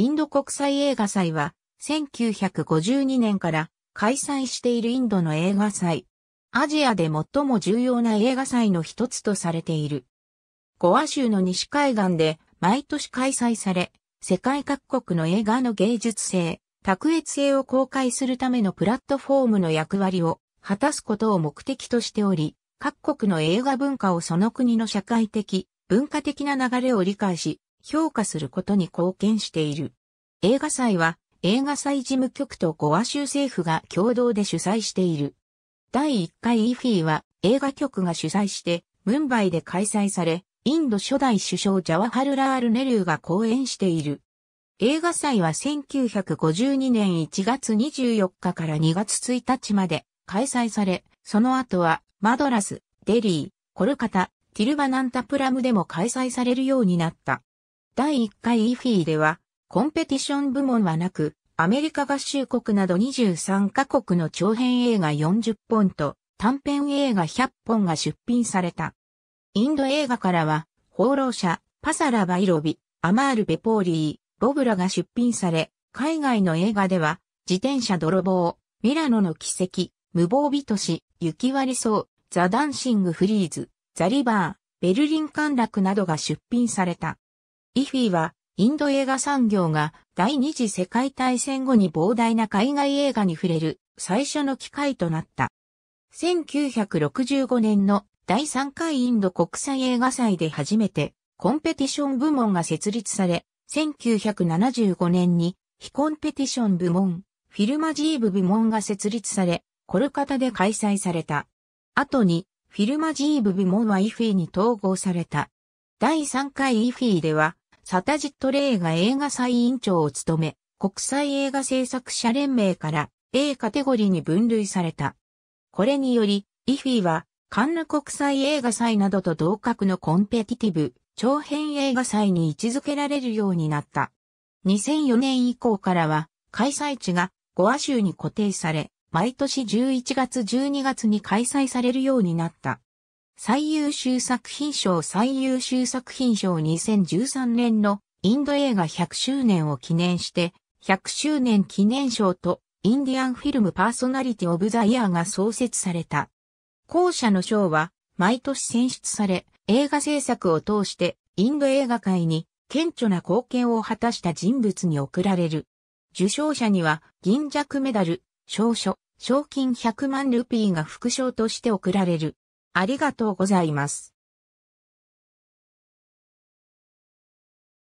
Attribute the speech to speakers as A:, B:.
A: インド国際映画祭は、1952年から開催しているインドの映画祭。アジアで最も重要な映画祭の一つとされている。ゴア州の西海岸で毎年開催され、世界各国の映画の芸術性、卓越性を公開するためのプラットフォームの役割を果たすことを目的としており、各国の映画文化をその国の社会的、文化的な流れを理解し、評価することに貢献している。映画祭は映画祭事務局とゴア州政府が共同で主催している。第1回イフィは映画局が主催してムンバイで開催され、インド初代首相ジャワハルラール・ネルーが講演している。映画祭は1952年1月24日から2月1日まで開催され、その後はマドラス、デリー、コルカタ、ティルバナンタプラムでも開催されるようになった。第1回 IFE では、コンペティション部門はなく、アメリカ合衆国など23カ国の長編映画40本と短編映画100本が出品された。インド映画からは、放浪者、パサラ・バイロビ、アマール・ベポーリー、ボブラが出品され、海外の映画では、自転車泥棒、ミラノの奇跡、無防備都市、雪割り草、ザ・ダンシング・フリーズ、ザ・リバー、ベルリン陥落などが出品された。イフィは、インド映画産業が第二次世界大戦後に膨大な海外映画に触れる最初の機会となった。1965年の第3回インド国際映画祭で初めてコンペティション部門が設立され、1975年に非コンペティション部門、フィルマジーブ部門が設立され、コルカタで開催された。後に、フィルマジーブ部門はイフィに統合された。第3回イフィでは、サタジット・レイが映画祭委員長を務め、国際映画制作者連盟から A カテゴリーに分類された。これにより、イフィは、カンヌ国際映画祭などと同格のコンペティティブ、長編映画祭に位置づけられるようになった。2004年以降からは、開催地がゴア州に固定され、毎年11月12月に開催されるようになった。最優秀作品賞最優秀作品賞2013年のインド映画100周年を記念して、100周年記念賞とインディアンフィルムパーソナリティオブザイヤーが創設された。後者の賞は毎年選出され、映画制作を通してインド映画界に顕著な貢献を果たした人物に贈られる。受賞者には銀弱メダル、賞書、賞金100万ルピーが副賞として贈られる。ありがとうございます。